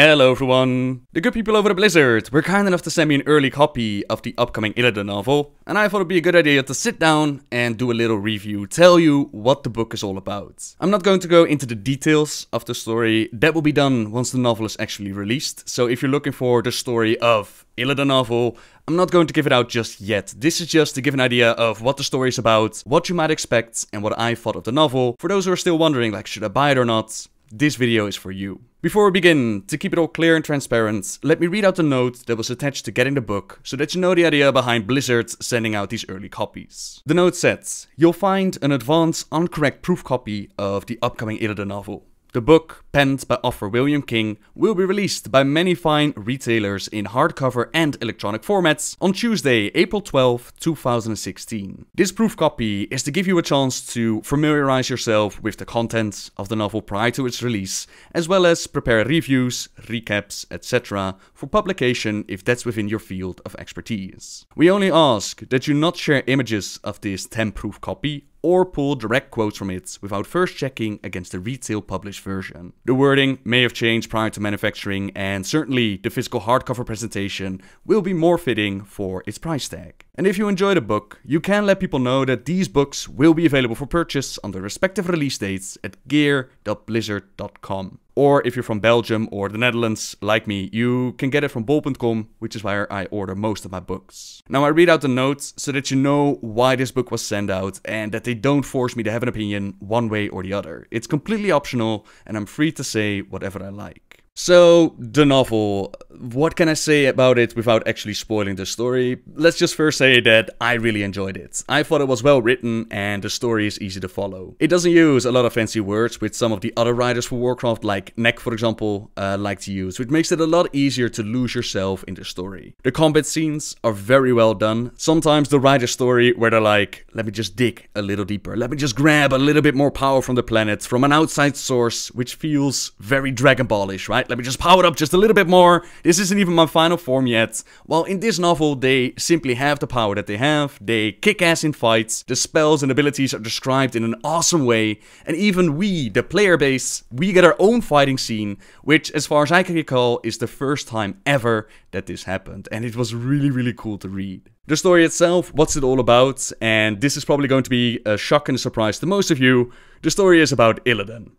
Hello everyone! The good people over at Blizzard were kind enough to send me an early copy of the upcoming Illidan novel, and I thought it'd be a good idea to sit down and do a little review, tell you what the book is all about. I'm not going to go into the details of the story, that will be done once the novel is actually released, so if you're looking for the story of Illidan novel, I'm not going to give it out just yet. This is just to give an idea of what the story is about, what you might expect, and what I thought of the novel. For those who are still wondering, like, should I buy it or not? This video is for you. Before we begin, to keep it all clear and transparent, let me read out the note that was attached to getting the book so that you know the idea behind Blizzard sending out these early copies. The note says, You'll find an advance, uncorrect proof copy of the upcoming Illidan novel. The book, penned by author William King, will be released by many fine retailers in hardcover and electronic formats on Tuesday, April 12, 2016. This proof copy is to give you a chance to familiarize yourself with the content of the novel prior to its release, as well as prepare reviews, recaps, etc. for publication if that's within your field of expertise. We only ask that you not share images of this 10 proof copy or pull direct quotes from it without first checking against the retail published version. The wording may have changed prior to manufacturing and certainly the physical hardcover presentation will be more fitting for its price tag. And if you enjoyed a book, you can let people know that these books will be available for purchase on their respective release dates at gear.blizzard.com. Or if you're from Belgium or the Netherlands, like me, you can get it from bol.com, which is where I order most of my books. Now I read out the notes so that you know why this book was sent out and that they don't force me to have an opinion one way or the other. It's completely optional and I'm free to say whatever I like. So, the novel what can I say about it without actually spoiling the story? Let's just first say that I really enjoyed it. I thought it was well written and the story is easy to follow. It doesn't use a lot of fancy words which some of the other writers for Warcraft, like Neck for example, uh, like to use, which makes it a lot easier to lose yourself in the story. The combat scenes are very well done. Sometimes the writer's story where they're like, let me just dig a little deeper, let me just grab a little bit more power from the planet, from an outside source, which feels very Dragon Ballish, right? Let me just power it up just a little bit more. This isn't even my final form yet. While in this novel they simply have the power that they have, they kick ass in fights, the spells and abilities are described in an awesome way, and even we, the player base, we get our own fighting scene, which as far as I can recall is the first time ever that this happened, and it was really really cool to read. The story itself, what's it all about, and this is probably going to be a shock and a surprise to most of you, the story is about Illidan.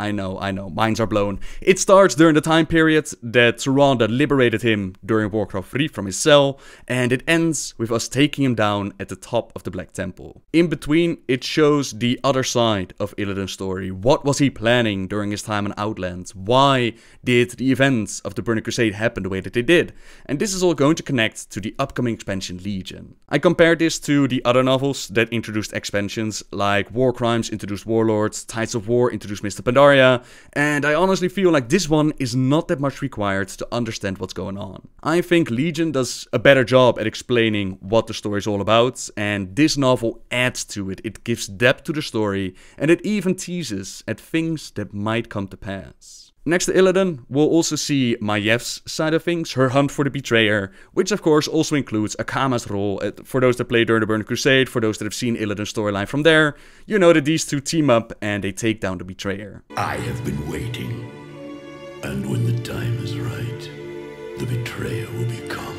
I know, I know, minds are blown. It starts during the time period that Suranda liberated him during Warcraft 3 from his cell, and it ends with us taking him down at the top of the Black Temple. In between, it shows the other side of Illidan's story. What was he planning during his time in Outlands? Why did the events of the Burning Crusade happen the way that they did? And this is all going to connect to the upcoming expansion Legion. I compared this to the other novels that introduced expansions, like War Crimes introduced Warlords, Tides of War introduced Mr. Pandora, Pandaria, and I honestly feel like this one is not that much required to understand what's going on. I think Legion does a better job at explaining what the story is all about, and this novel adds to it. It gives depth to the story, and it even teases at things that might come to pass. Next to Illidan, we'll also see Mayev's side of things, her hunt for the Betrayer, which of course also includes Akama's role. Uh, for those that play During the Burn Crusade, for those that have seen Illidan's storyline from there, you know that these two team up and they take down the Betrayer. I have been waiting, and when the time is right, the Betrayer will become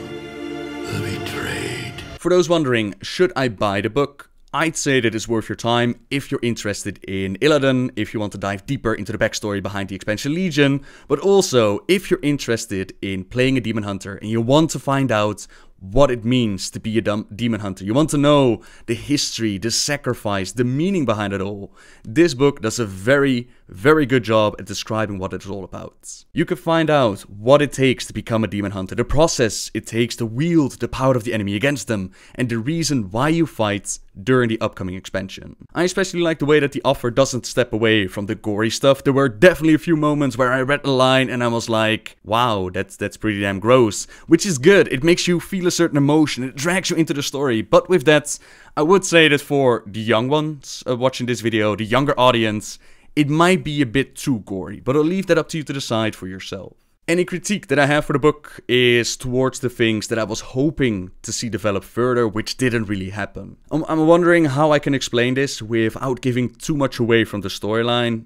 the Betrayed. For those wondering, should I buy the book? I'd say that it's worth your time if you're interested in Illidan, if you want to dive deeper into the backstory behind the expansion Legion, but also if you're interested in playing a Demon Hunter and you want to find out what it means to be a demon hunter. You want to know the history, the sacrifice, the meaning behind it all. This book does a very, very good job at describing what it's all about. You can find out what it takes to become a demon hunter, the process it takes to wield the power of the enemy against them, and the reason why you fight during the upcoming expansion. I especially like the way that the offer doesn't step away from the gory stuff. There were definitely a few moments where I read a line and I was like, wow, that's, that's pretty damn gross. Which is good, it makes you feel a certain emotion, it drags you into the story. But with that, I would say that for the young ones uh, watching this video, the younger audience, it might be a bit too gory, but I'll leave that up to you to decide for yourself. Any critique that I have for the book is towards the things that I was hoping to see develop further, which didn't really happen. I'm, I'm wondering how I can explain this without giving too much away from the storyline.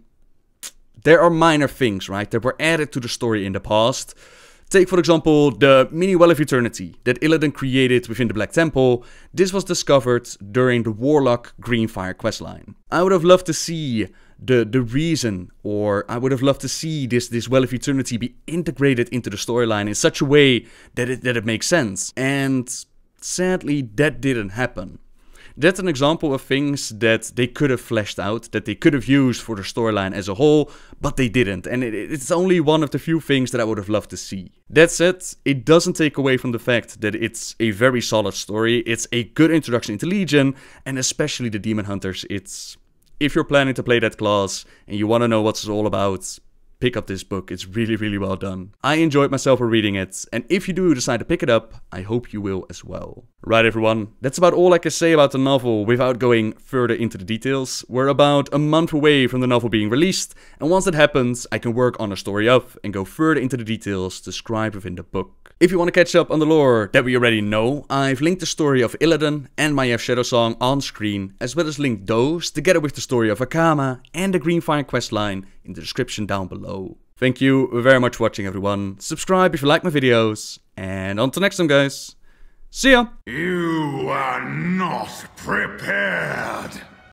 There are minor things, right, that were added to the story in the past. Take, for example, the mini Well of Eternity that Illidan created within the Black Temple. This was discovered during the Warlock Greenfire questline. I would have loved to see the the reason or I would have loved to see this this well of eternity be integrated into the storyline in such a way that it that it makes sense. And sadly that didn't happen. That's an example of things that they could have fleshed out, that they could have used for the storyline as a whole, but they didn't. And it, it's only one of the few things that I would have loved to see. That said, it doesn't take away from the fact that it's a very solid story, it's a good introduction into Legion, and especially the Demon Hunters. It's if you're planning to play that class and you want to know what it's all about, pick up this book. It's really, really well done. I enjoyed myself reading it, and if you do decide to pick it up, I hope you will as well. Right everyone, that's about all I can say about the novel without going further into the details. We're about a month away from the novel being released, and once that happens, I can work on a story up and go further into the details described within the book. If you want to catch up on the lore that we already know, I've linked the story of Illidan and my F Shadow song on screen, as well as linked those together with the story of Akama and the Greenfire questline in the description down below below. Thank you very much for watching, everyone. Subscribe if you like my videos. And until next time, guys. See ya! You are not prepared!